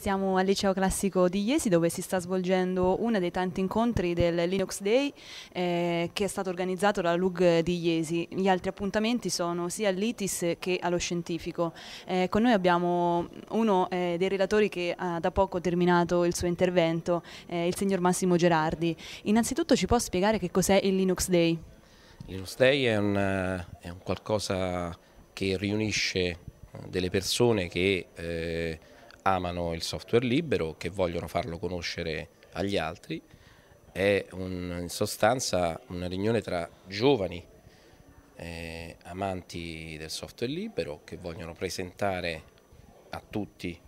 Siamo al liceo classico di Iesi dove si sta svolgendo uno dei tanti incontri del Linux Day eh, che è stato organizzato dalla LUG di Iesi. Gli altri appuntamenti sono sia all'ITIS che allo scientifico. Eh, con noi abbiamo uno eh, dei relatori che ha da poco terminato il suo intervento, eh, il signor Massimo Gerardi. Innanzitutto ci può spiegare che cos'è il Linux Day? Linux Day è un, eh, è un qualcosa che riunisce eh, delle persone che amano il software libero, che vogliono farlo conoscere agli altri. È un, in sostanza una riunione tra giovani eh, amanti del software libero che vogliono presentare a tutti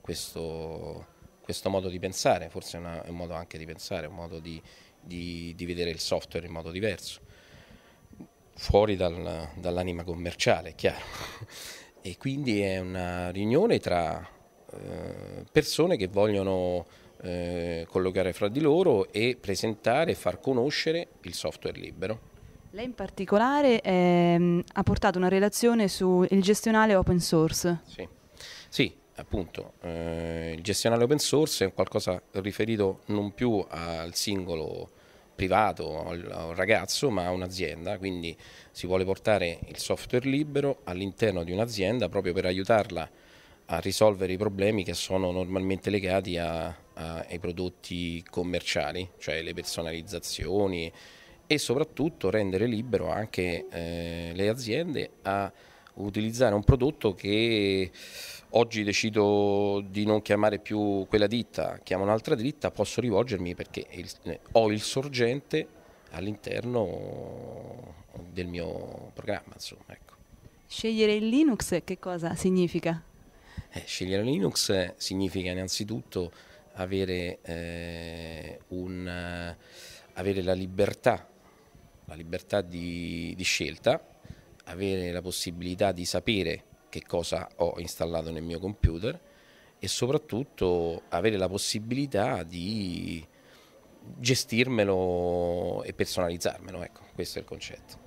questo, questo modo di pensare, forse è, una, è, un modo anche di pensare, un modo di, di, di vedere il software in modo diverso, fuori dal, dall'anima commerciale, è chiaro. E quindi è una riunione tra eh, persone che vogliono eh, collocare fra di loro e presentare e far conoscere il software libero. Lei in particolare ehm, ha portato una relazione sul gestionale open source. Sì, sì appunto, eh, il gestionale open source è qualcosa riferito non più al singolo privato, al, al ragazzo, ma a un'azienda, quindi si vuole portare il software libero all'interno di un'azienda proprio per aiutarla a risolvere i problemi che sono normalmente legati a, a, ai prodotti commerciali, cioè le personalizzazioni e soprattutto rendere libero anche eh, le aziende a utilizzare un prodotto che oggi decido di non chiamare più quella ditta, chiamo un'altra ditta, posso rivolgermi perché il, eh, ho il sorgente all'interno del mio programma. Insomma, ecco. Scegliere il Linux che cosa significa? Eh, scegliere Linux significa innanzitutto avere, eh, un, avere la libertà, la libertà di, di scelta, avere la possibilità di sapere che cosa ho installato nel mio computer e soprattutto avere la possibilità di gestirmelo e personalizzarmelo, ecco, questo è il concetto.